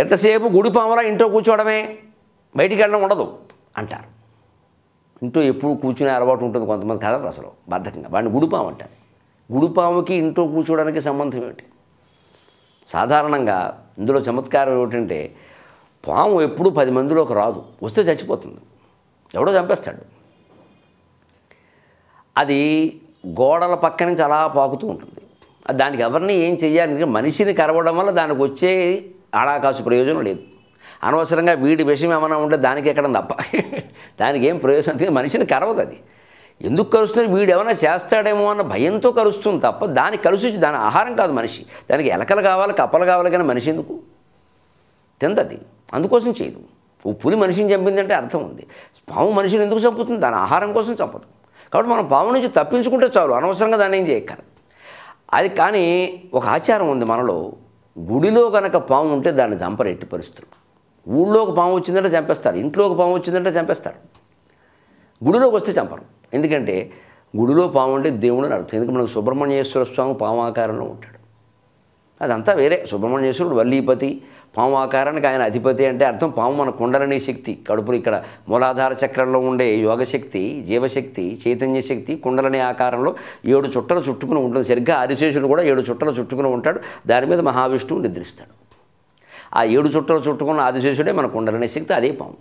ఎంతసేపు గుడిపామలా ఇంట్లో కూర్చోవడమే బయటికి వెళ్ళడం ఉండదు అంటారు ఇంట్లో ఎప్పుడు కూర్చునే అలవాటు ఉంటుంది కొంతమంది కదా అసలు బద్ధకంగా వాడిని గుడిపాము అంటారు గుడిపాముకి ఇంట్లో కూర్చోవడానికి సంబంధం ఏమిటి సాధారణంగా ఇందులో చమత్కారం ఏమిటంటే పాము ఎప్పుడు పది మందిలోకి రాదు వస్తే చచ్చిపోతుంది ఎవడో చంపేస్తాడు అది గోడల పక్క నుంచి అలా పాకుతూ ఉంటుంది దానికి ఎవరిని ఏం చెయ్యాలి మనిషిని కరవడం వల్ల దానికి వచ్చే ఆడాకాసు ప్రయోజనం లేదు అనవసరంగా వీడి విషయం ఏమైనా ఉంటే దానికి ఎక్కడం తప్ప దానికి ఏం ప్రయోజనం మనిషిని కరవదు అది ఎందుకు కలుస్తుంది వీడు ఏమైనా చేస్తాడేమో అన్న భయంతో కలుస్తుంది తప్ప దానికి కలుసు దాని ఆహారం కాదు మనిషి దానికి ఎలకలు కావాలి కప్పలు కావాలి కానీ మనిషి ఎందుకు తిందది అందుకోసం చేయదు ఓ పులి మనిషిని చంపిందంటే అర్థం ఉంది పాము మనిషిని ఎందుకు చంపుతుంది దాని ఆహారం కోసం చంపదు కాబట్టి మనం పాము నుంచి తప్పించుకుంటే చాలు అనవసరంగా దాన్ని ఏం చేయక్కర్ అది కానీ ఒక ఆచారం ఉంది మనలో గుడిలో కనుక పాము ఉంటే దాన్ని చంపరు ఎట్టి పరిస్థితులు ఊళ్ళోకి పాము వచ్చిందంటే చంపేస్తారు ఇంట్లోకి పాము వచ్చిందంటే చంపేస్తారు గుడిలోకి వస్తే చంపరు ఎందుకంటే గుడిలో పాము అంటే దేవుడు అని అర్థం ఎందుకంటే మనకు సుబ్రహ్మణ్యేశ్వర స్వామి పాము ఆకారంలో ఉంటాడు అదంతా వేరే సుబ్రహ్మణ్యేశ్వరుడు వల్లీపతి పాము ఆకారానికి ఆయన అధిపతి అంటే అర్థం పాము మన కుండలని శక్తి కడుపులు ఇక్కడ మూలాధార చక్రంలో ఉండే యోగశక్తి జీవశక్తి చైతన్య శక్తి కుండలని ఆకారంలో ఏడు చుట్టలు చుట్టుకుని ఉంటుంది సరిగ్గా ఆదిశేషుడు కూడా ఏడు చుట్టలు చుట్టుకుని ఉంటాడు దాని మీద మహావిష్ణువు నిద్రిస్తాడు ఆ ఏడు చుట్టలు చుట్టుకున్న ఆదిశేషుడే మన కుండలని శక్తి అదే పాము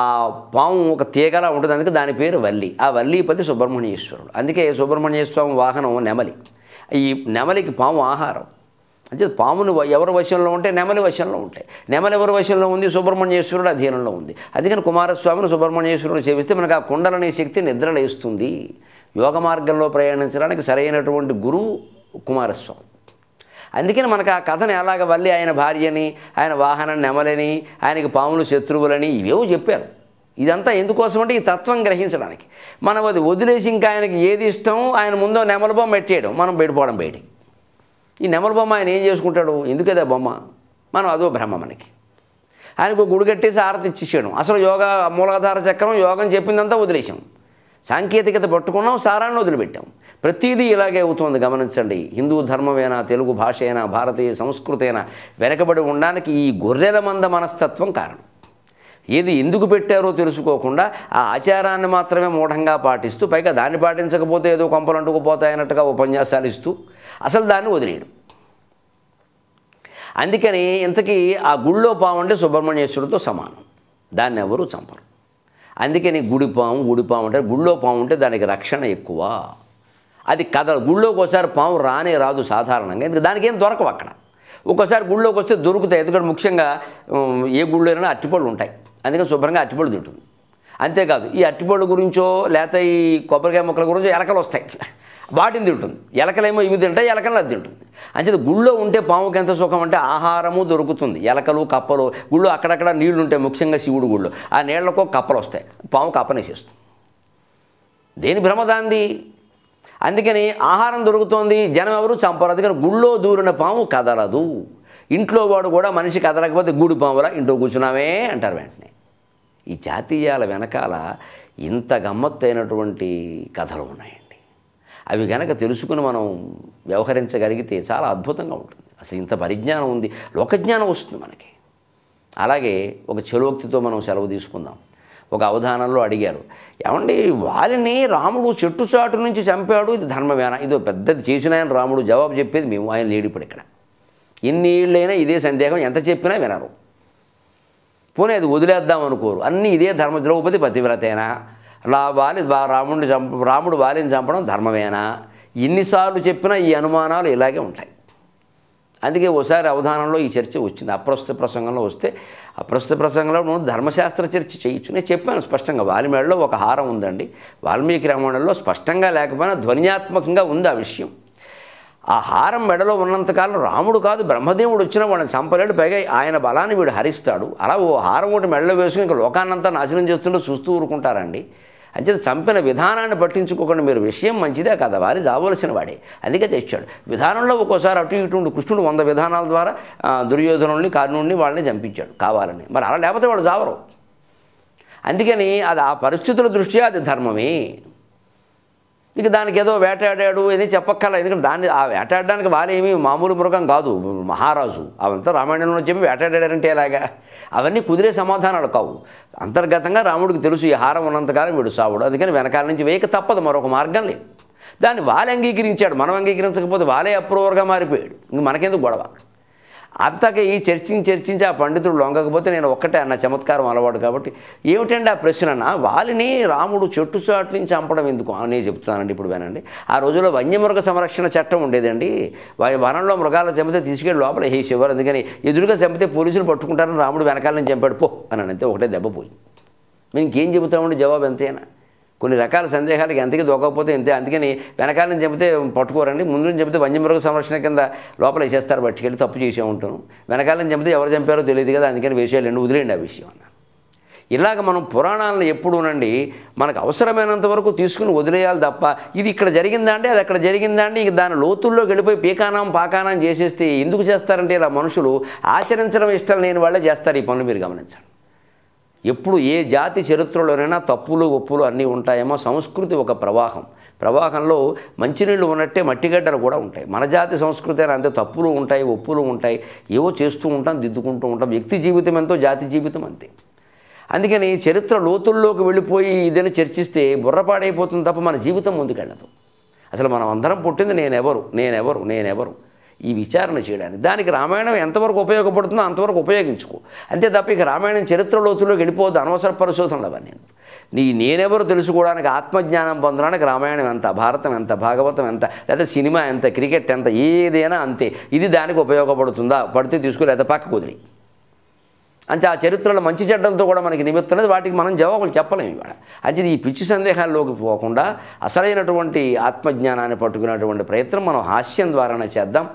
ఆ పాము ఒక తీగలా ఉంటుంది అందుకే దాని పేరు వల్లి ఆ వల్లీపతి సుబ్రహ్మణ్యేశ్వరుడు అందుకే సుబ్రహ్మణ్యేశ్వరం వాహనం నెమలి ఈ నెమలికి పాము ఆహారం అంటే పాములు ఎవరి వశంలో ఉంటే నెమలి వశంలో ఉంటాయి నెమలి ఎవరి వశంలో ఉంది సుబ్రహ్మణ్యేశ్వరుడు అధీనంలో ఉంది అందుకని కుమారస్వామిని సుబ్రహ్మణ్యేశ్వరుడు చేపిస్తే మనకు ఆ కుండలనే శక్తి నిద్రలేస్తుంది యోగ మార్గంలో ప్రయాణించడానికి సరైనటువంటి గురువు కుమారస్వామి అందుకని మనకు ఆ కథను ఎలాగ వల్లి ఆయన భార్యని ఆయన వాహన నెమలని ఆయనకి పాములు శత్రువులని ఇవేవో చెప్పారు ఇదంతా ఎందుకోసం అంటే ఈ తత్వం గ్రహించడానికి మనం అది వదిలేసి ఇంకా ఆయనకి ఏది ఇష్టం ఆయన ముందో నెమలబొమ్మ పెట్టేయడం మనం బయటపోవడం బయటికి ఈ నెమల బొమ్మ ఆయన ఏం చేసుకుంటాడు ఎందుకదే బొమ్మ మనం అదో భ్రమ మనకి ఆయనకు గుడి కట్టేసి ఆరతి ఇచ్చేసాడు అసలు యోగ మూలాధార చక్రం యోగం చెప్పిందంతా వదిలేసాం సాంకేతికత పట్టుకున్నాం సారాన్ని వదిలిపెట్టాం ప్రతిదీ ఇలాగే అవుతుంది గమనించండి హిందూ ధర్మమేనా తెలుగు భాష అయినా భారతీయ సంస్కృతైనా వెనకబడి ఉండడానికి ఈ గొర్రెల మంద మనస్తత్వం కారణం ఏది ఎందుకు పెట్టారో తెలుసుకోకుండా ఆ ఆచారాన్ని మాత్రమే మూఢంగా పాటిస్తూ పైగా దాన్ని పాటించకపోతే ఏదో కొంపలు అంటుకుపోతాయన్నట్టుగా ఉపన్యాసాలు ఇస్తూ అసలు దాన్ని వదిలేడు అందుకని ఇంతకీ ఆ గుళ్ళో పాము అంటే సుబ్రహ్మణ్యేశ్వరుడితో సమానం దాన్ని ఎవరు చంపరు అందుకని గుడి పాము గుడి పాము అంటే గుళ్ళో పాము అంటే దానికి రక్షణ ఎక్కువ అది కథ గుళ్ళోకి ఒకసారి పాము రానే రాదు సాధారణంగా ఎందుకంటే దానికి ఏం దొరకవు అక్కడ ఒక్కోసారి గుళ్ళోకి వస్తే దొరుకుతాయి ఎందుకంటే ముఖ్యంగా ఏ గుళ్ళోనైనా అట్టిపళ్ళు ఉంటాయి అందుకని శుభ్రంగా అరటిపళ్ళు తింటుంది అంతేకాదు ఈ అరటిపళ్ళు గురించో లేకపోతే ఈ కొబ్బరికాయ మొక్కల గురించో ఎలకలు వస్తాయి వాటిని తింటుంది ఎలకలేమో ఇవి తింటాయి ఎలకలు అది తింటుంది అంచేది గుళ్ళో ఉంటే పాముకి ఎంత సుఖం అంటే ఆహారము దొరుకుతుంది ఎలకలు కప్పలు గుళ్ళు అక్కడక్కడ నీళ్లు ఉంటాయి ముఖ్యంగా శివుడు గుళ్ళు ఆ నీళ్లకో కప్పలు వస్తాయి పాము కప్పనేసేస్తుంది దేని భ్రమదాంది అందుకని ఆహారం దొరుకుతుంది జనం ఎవరు చంపరు అందుకని గుళ్ళో దూరిన పాము కదలదు ఇంట్లో వాడు కూడా మనిషి కదలకపోతే గూడు పాములా ఇంట్లో కూర్చున్నామే అంటారు వెంటనే ఈ జాతీయాల వెనకాల ఇంత గమ్మత్తైనటువంటి కథలు ఉన్నాయండి అవి గనక తెలుసుకుని మనం వ్యవహరించగలిగితే చాలా అద్భుతంగా ఉంటుంది అసలు ఇంత పరిజ్ఞానం ఉంది లోకజ్ఞానం వస్తుంది మనకి అలాగే ఒక చెలోక్తితో మనం సెలవు తీసుకుందాం ఒక అవధానంలో అడిగారు ఏమండి వారిని రాముడు చెట్టు చాటు నుంచి చంపాడు ఇది ధర్మమేనా ఇదో పెద్దది చేసిన ఆయన రాముడు జవాబు చెప్పేది మేము ఆయన లేడు ఇప్పుడు ఇక్కడ ఎన్ని ఏళ్ళైనా ఇదే సందేహం ఎంత చెప్పినా వినరు పోనీ అది వదిలేద్దాం అనుకోరు అన్నీ ఇదే ధర్మ ద్రౌపది పతివ్రతేనా రా వాలి రాముడిని చంప రాముడు వాలిని చంపడం ధర్మమేనా ఎన్నిసార్లు చెప్పినా ఈ అనుమానాలు ఇలాగే ఉంటాయి అందుకే ఓసారి అవధానంలో ఈ చర్చ వచ్చింది అప్రస్తుత ప్రసంగంలో వస్తే అప్రస్తుత ప్రసంగంలో నువ్వు ధర్మశాస్త్ర చర్చ చేయొచ్చు నేను చెప్పాను స్పష్టంగా వాల్మీళ్ళలో ఒక హారం ఉందండి వాల్మీకి రామాయణంలో స్పష్టంగా లేకపోయినా ధ్వన్యాత్మకంగా ఉంది ఆ విషయం ఆ హారం మెడలో ఉన్నంతకాలం రాముడు కాదు బ్రహ్మదేవుడు వచ్చిన వాడిని చంపలేడు పైగా ఆయన బలాన్ని వీడు హరిస్తాడు అలా ఓ హారం ఒకటి మెడలో వేసుకుని ఇంకా లోకాన్నంతా నాశనం చేస్తుంటే చూస్తూ ఊరుకుంటారండి అంచేత చంపిన విధానాన్ని పట్టించుకోకుండా మీరు విషయం మంచిదే కదా వారి చావలసిన వాడే అందుకే తెచ్చాడు విధానంలో ఒక్కోసారి అటు ఇటు ఉండి కృష్ణుడు వంద విధానాల ద్వారా దుర్యోధనుల్ని కర్ణుడిని వాళ్ళని చంపించాడు కావాలని మరి అలా లేకపోతే వాళ్ళు జావరు అందుకని అది ఆ పరిస్థితుల దృష్ట్యా అది ధర్మమే ఇక దానికి ఏదో వేటాడాడు అని చెప్పక్కల ఎందుకంటే దాన్ని ఆ వేటాడడానికి వాళ్ళేమీ మామూలు మృగం కాదు మహారాజు అవంతా రామాయణంలో చెప్పి వేటాడాడంటే ఎలాగా అవన్నీ కుదిరే సమాధానాలు కావు అంతర్గతంగా రాముడికి తెలుసు ఈ హారం ఉన్నంతకాలం వీడు సావుడు అందుకని వెనకాల నుంచి వేయక తప్పదు మరొక మార్గం లేదు దాన్ని వాళ్ళు అంగీకరించాడు మనం అంగీకరించకపోతే వాళ్ళే అప్రూవర్గా మారిపోయాడు ఇంక మనకెందుకు గొడవ అంతగా ఈ చర్చించి చర్చించి ఆ పండితుడు లొంగకపోతే నేను ఒక్కటే అన్న చమత్కారం అలవాడు కాబట్టి ఏమిటండి ఆ ప్రశ్న అన్న వాలిని రాముడు చెట్టు చాటు నుంచి చంపడం ఎందుకు అని చెప్తున్నానండి ఇప్పుడు వినండి ఆ రోజుల్లో వన్యమృగ సంరక్షణ చట్టం ఉండేదండి వనంలో మృగాలు చంపితే తీసుకెళ్ళి లోపల హే శివరు అందుకని ఎదురుగా చంపితే పోలీసులు పట్టుకుంటారని రాముడు వెనకాలని చంపాడు పో అని అంతే ఒకటే దెబ్బ పోయింది మేము ఇంకేం చెబుతామండి జవాబు ఎంతైనా కొన్ని రకాల సందేహాలకి ఎంతకీ దూకపోతే ఇంతే అందుకని వెనకాలని చెబితే పట్టుకోరండి ముందు చెబితే వన్యమృగ సంరక్షణ కింద లోపల వేసేస్తారు పట్టుకెళ్ళి తప్పు చేసే ఉంటాను వెనకాలని చెబితే ఎవరు చంపారో తెలియదు కదా అందుకని వేసేయాలండి వదిలేండి ఆ విషయం అన్న ఇలాగ మనం పురాణాలను ఎప్పుడు ఉండండి మనకు అవసరమైనంత వరకు తీసుకుని వదిలేయాలి తప్ప ఇది ఇక్కడ జరిగిందండి అది అక్కడ జరిగిందండి ఇక దాని లోతుల్లో వెళ్ళిపోయి పీకానం పాకానం చేసేస్తే ఎందుకు చేస్తారంటే ఇలా మనుషులు ఆచరించడం ఇష్టం లేని వాళ్ళే చేస్తారు ఈ పనులు మీరు గమనించండి ఎప్పుడు ఏ జాతి చరిత్రలోనైనా తప్పులు ఒప్పులు అన్నీ ఉంటాయేమో సంస్కృతి ఒక ప్రవాహం ప్రవాహంలో మంచినీళ్ళు ఉన్నట్టే మట్టిగడ్డలు కూడా ఉంటాయి మన జాతి సంస్కృతి అయినా అంతే తప్పులు ఉంటాయి ఒప్పులు ఉంటాయి ఏవో చేస్తూ ఉంటాం దిద్దుకుంటూ ఉంటాం వ్యక్తి జీవితం ఎంతో జాతి జీవితం అంతే అందుకని చరిత్ర లోతుల్లోకి వెళ్ళిపోయి ఇదని చర్చిస్తే బుర్రపాడైపోతుంది తప్ప మన జీవితం ముందుకెళ్ళదు అసలు మనం అందరం పుట్టింది నేనెవరు నేనెవరు నేనెవరు ఈ విచారణ చేయడానికి దానికి రామాయణం ఎంతవరకు ఉపయోగపడుతుందో అంతవరకు ఉపయోగించుకో అంతే తప్ప ఇక రామాయణం చరిత్ర లోతుల్లోకి వెళ్ళిపోవద్దు అనవసర పరిశోధనలు అవన్నీ నీ నేనెవరు తెలుసుకోవడానికి ఆత్మజ్ఞానం పొందడానికి రామాయణం ఎంత భారతం ఎంత భాగవతం ఎంత లేదా సినిమా ఎంత క్రికెట్ ఎంత ఏదైనా అంతే ఇది దానికి ఉపయోగపడుతుందా పడితే తీసుకో లేదా పక్కకు వదిలి అంటే ఆ చరిత్రలో మంచి చెడ్డలతో కూడా మనకి నిమిత్తలేదు వాటికి మనం జవాబులు చెప్పలేము ఇవాళ అంటే ఈ పిచ్చి సందేహాల్లోకి పోకుండా అసలైనటువంటి ఆత్మజ్ఞానాన్ని పట్టుకునేటువంటి ప్రయత్నం మనం హాస్యం ద్వారానే చేద్దాం